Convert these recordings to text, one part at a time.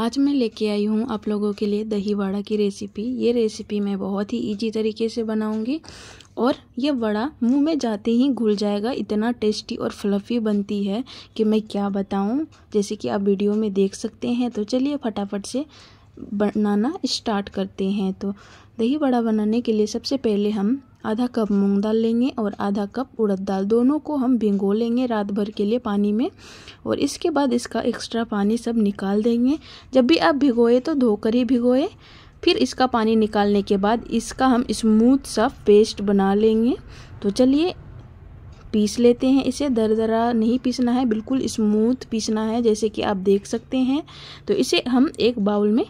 आज मैं लेके आई हूँ आप लोगों के लिए दही वड़ा की रेसिपी ये रेसिपी मैं बहुत ही इजी तरीके से बनाऊँगी और ये वड़ा मुंह में जाते ही घुल जाएगा इतना टेस्टी और फ्लफ़ी बनती है कि मैं क्या बताऊँ जैसे कि आप वीडियो में देख सकते हैं तो चलिए फटाफट से बनाना स्टार्ट करते हैं तो दही वड़ा बनाने के लिए सबसे पहले हम आधा कप मूंग दाल लेंगे और आधा कप उड़द दाल दोनों को हम भिंगो लेंगे रात भर के लिए पानी में और इसके बाद इसका एक्स्ट्रा पानी सब निकाल देंगे जब भी आप भिगोए तो धोकर ही भिगोए फिर इसका पानी निकालने के बाद इसका हम स्मूथ सा पेस्ट बना लेंगे तो चलिए पीस लेते हैं इसे दरदरा नहीं पीसना है बिल्कुल स्मूथ पीसना है जैसे कि आप देख सकते हैं तो इसे हम एक बाउल में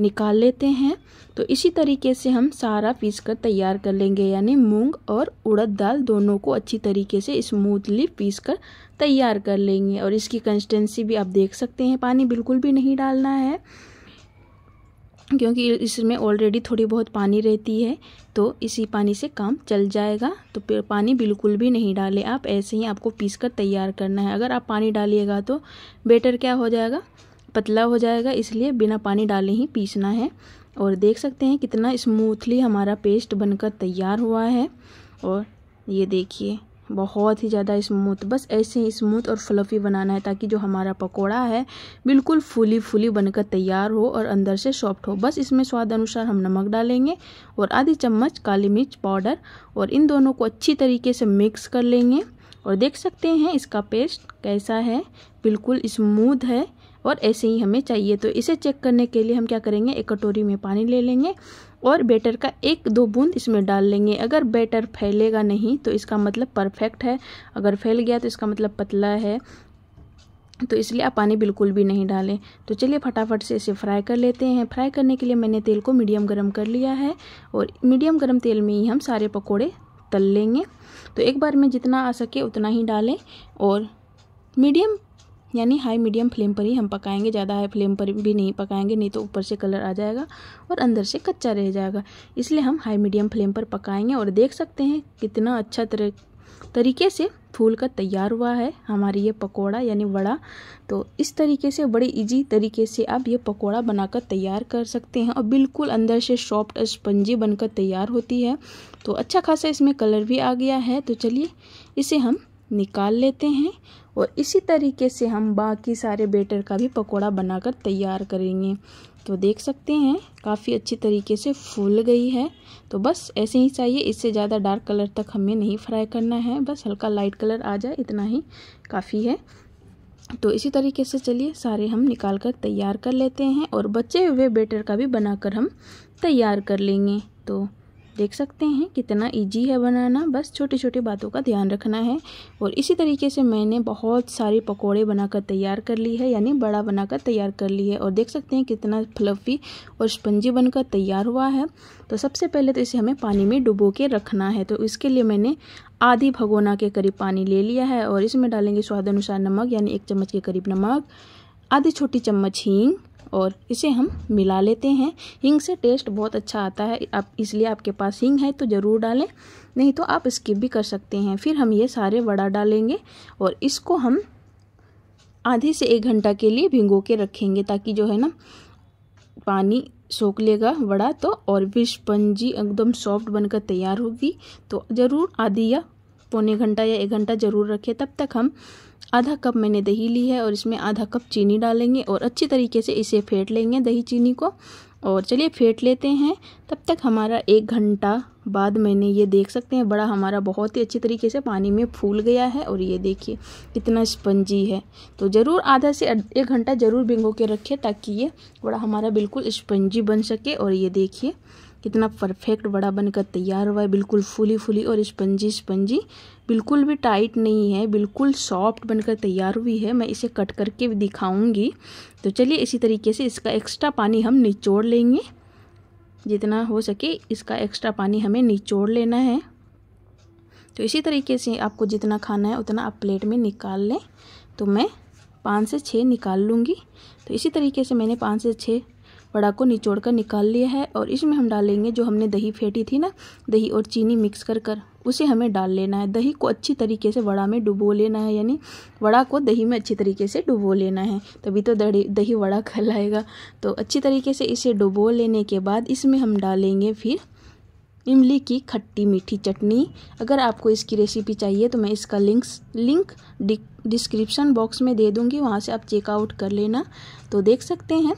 निकाल लेते हैं तो इसी तरीके से हम सारा पीस कर तैयार कर लेंगे यानी मूंग और उड़द दाल दोनों को अच्छी तरीके से स्मूथली पीस कर तैयार कर लेंगे और इसकी कंसिस्टेंसी भी आप देख सकते हैं पानी बिल्कुल भी नहीं डालना है क्योंकि इसमें ऑलरेडी थोड़ी बहुत पानी रहती है तो इसी पानी से काम चल जाएगा तो पानी बिल्कुल भी नहीं डालें आप ऐसे ही आपको पीस कर तैयार करना है अगर आप पानी डालिएगा तो बेटर क्या हो जाएगा पतला हो जाएगा इसलिए बिना पानी डाले ही पीसना है और देख सकते हैं कितना स्मूथली हमारा पेस्ट बनकर तैयार हुआ है और ये देखिए बहुत ही ज़्यादा स्मूथ बस ऐसे ही स्मूथ और फ्लफ़ी बनाना है ताकि जो हमारा पकोड़ा है बिल्कुल फूली फूली बनकर तैयार हो और अंदर से सॉफ्ट हो बस इसमें स्वाद अनुसार हम नमक डालेंगे और आधी चम्मच काली मिर्च पाउडर और इन दोनों को अच्छी तरीके से मिक्स कर लेंगे और देख सकते हैं इसका पेस्ट कैसा है बिल्कुल स्मूथ है और ऐसे ही हमें चाहिए तो इसे चेक करने के लिए हम क्या करेंगे एक कटोरी में पानी ले लेंगे और बैटर का एक दो बूंद इसमें डाल लेंगे अगर बैटर फैलेगा नहीं तो इसका मतलब परफेक्ट है अगर फैल गया तो इसका मतलब पतला है तो इसलिए आप पानी बिल्कुल भी नहीं डालें तो चलिए फटाफट से इसे फ्राई कर लेते हैं फ्राई करने के लिए मैंने तेल को मीडियम गर्म कर लिया है और मीडियम गर्म तेल में ही हम सारे पकौड़े तल लेंगे तो एक बार में जितना आ सके उतना ही डालें और मीडियम यानी हाई मीडियम फ्लेम पर ही हम पकाएंगे ज़्यादा हाई फ्लेम पर भी नहीं पकाएंगे नहीं तो ऊपर से कलर आ जाएगा और अंदर से कच्चा रह जाएगा इसलिए हम हाई मीडियम फ्लेम पर पकाएंगे और देख सकते हैं कितना अच्छा तरह तरीके से फूल का तैयार हुआ है हमारी ये पकोड़ा यानी वड़ा तो इस तरीके से बड़े इजी तरीके से आप ये पकोड़ा बनाकर तैयार कर सकते हैं और बिल्कुल अंदर से सॉफ्ट स्पंजी बनकर तैयार होती है तो अच्छा खासा इसमें कलर भी आ गया है तो चलिए इसे हम निकाल लेते हैं और इसी तरीके से हम बाकी सारे बेटर का भी पकोड़ा बनाकर तैयार करेंगे तो देख सकते हैं काफ़ी अच्छी तरीके से फूल गई है तो बस ऐसे ही चाहिए इससे ज़्यादा डार्क कलर तक हमें नहीं फ्राई करना है बस हल्का लाइट कलर आ जाए इतना ही काफ़ी है तो इसी तरीके से चलिए सारे हम निकाल कर तैयार कर लेते हैं और बचे हुए बेटर का भी बनाकर हम तैयार कर लेंगे तो देख सकते हैं कितना इजी है बनाना बस छोटी छोटी बातों का ध्यान रखना है और इसी तरीके से मैंने बहुत सारे पकोड़े बनाकर तैयार कर ली है यानी बड़ा बनाकर तैयार कर ली है और देख सकते हैं कितना फ्लफ़ी और स्पंजी बनकर तैयार हुआ है तो सबसे पहले तो इसे हमें पानी में डुबो के रखना है तो इसके लिए मैंने आधी भगोना के करीब पानी ले लिया है और इसमें डालेंगे स्वाद अनुसार नमक यानी एक चम्मच के करीब नमक आधी छोटी चम्मच हींग और इसे हम मिला लेते हैं हिंग से टेस्ट बहुत अच्छा आता है आप इसलिए आपके पास हिंग है तो ज़रूर डालें नहीं तो आप स्किप भी कर सकते हैं फिर हम ये सारे वड़ा डालेंगे और इसको हम आधे से एक घंटा के लिए भिंगो के रखेंगे ताकि जो है ना पानी सोख लेगा वड़ा तो और भी स्पंजी एकदम सॉफ्ट बनकर तैयार होगी तो ज़रूर आधी या पौने घंटा या एक घंटा ज़रूर रखें तब तक हम आधा कप मैंने दही ली है और इसमें आधा कप चीनी डालेंगे और अच्छी तरीके से इसे फेंट लेंगे दही चीनी को और चलिए फेंट लेते हैं तब तक हमारा एक घंटा बाद मैंने ये देख सकते हैं बड़ा हमारा बहुत ही अच्छी तरीके से पानी में फूल गया है और ये देखिए कितना स्पंजी है तो ज़रूर आधा से एक घंटा ज़रूर भिंगो के रखें ताकि ये बड़ा हमारा बिल्कुल स्पंजी बन सके और ये देखिए कितना परफेक्ट वड़ा बनकर तैयार हुआ है बिल्कुल फुली फुली और स्पंजी स्पंजी बिल्कुल भी टाइट नहीं है बिल्कुल सॉफ्ट बनकर तैयार हुई है मैं इसे कट करके भी दिखाऊंगी तो चलिए इसी तरीके से इसका एक्स्ट्रा पानी हम निचोड़ लेंगे जितना हो सके इसका एक्स्ट्रा पानी हमें निचोड़ लेना है तो इसी तरीके से आपको जितना खाना है उतना आप प्लेट में निकाल लें तो मैं पाँच से छः निकाल लूँगी तो इसी तरीके से मैंने पाँच से छः वड़ा को निचोड़ कर निकाल लिया है और इसमें हम डालेंगे जो हमने दही फेंटी थी ना दही और चीनी मिक्स कर कर उसे हमें डाल लेना है दही को अच्छी तरीके से वड़ा में डुबो लेना है यानी वड़ा को दही में अच्छी तरीके से डुबो लेना है तभी तो दही दही वड़ा कहलाएगा तो अच्छी तरीके से इसे डुबो लेने के बाद इसमें हम डालेंगे फिर इमली की खट्टी मीठी चटनी अगर आपको इसकी रेसिपी चाहिए तो मैं इसका लिंक्स लिंक डिस्क्रिप्शन बॉक्स में दे दूँगी वहाँ से आप चेकआउट कर लेना तो देख सकते हैं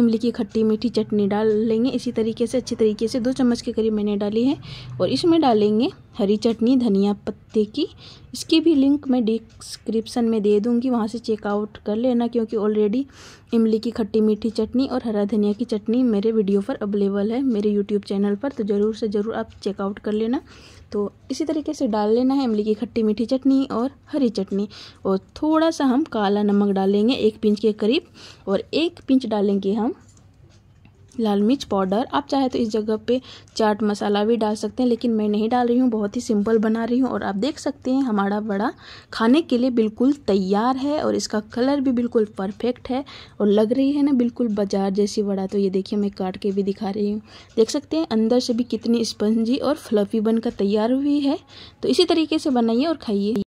इमली की खट्टी मीठी चटनी डाल लेंगे इसी तरीके से अच्छे तरीके से दो चम्मच के करीब मैंने डाली है और इसमें डालेंगे हरी चटनी धनिया पत्ते की इसकी भी लिंक मैं डिस्क्रिप्शन में दे दूंगी वहाँ से चेकआउट कर लेना क्योंकि ऑलरेडी इमली की खट्टी मीठी चटनी और हरा धनिया की चटनी मेरे वीडियो पर अवेलेबल है मेरे यूट्यूब चैनल पर तो ज़रूर से ज़रूर आप चेकआउट कर लेना तो इसी तरीके से डाल लेना है इमली की खट्टी मीठी चटनी और हरी चटनी और थोड़ा सा हम काला नमक डालेंगे एक पिंच के करीब और एक पिंच डालेंगे हम लाल मिर्च पाउडर आप चाहे तो इस जगह पे चाट मसाला भी डाल सकते हैं लेकिन मैं नहीं डाल रही हूँ बहुत ही सिंपल बना रही हूँ और आप देख सकते हैं हमारा वड़ा खाने के लिए बिल्कुल तैयार है और इसका कलर भी बिल्कुल परफेक्ट है और लग रही है ना बिल्कुल बाजार जैसी वड़ा तो ये देखिए मैं काट के भी दिखा रही हूँ देख सकते हैं अंदर से भी कितनी स्पंजी और फ्लफी बनकर तैयार हुई है तो इसी तरीके से बनाइए और खाइए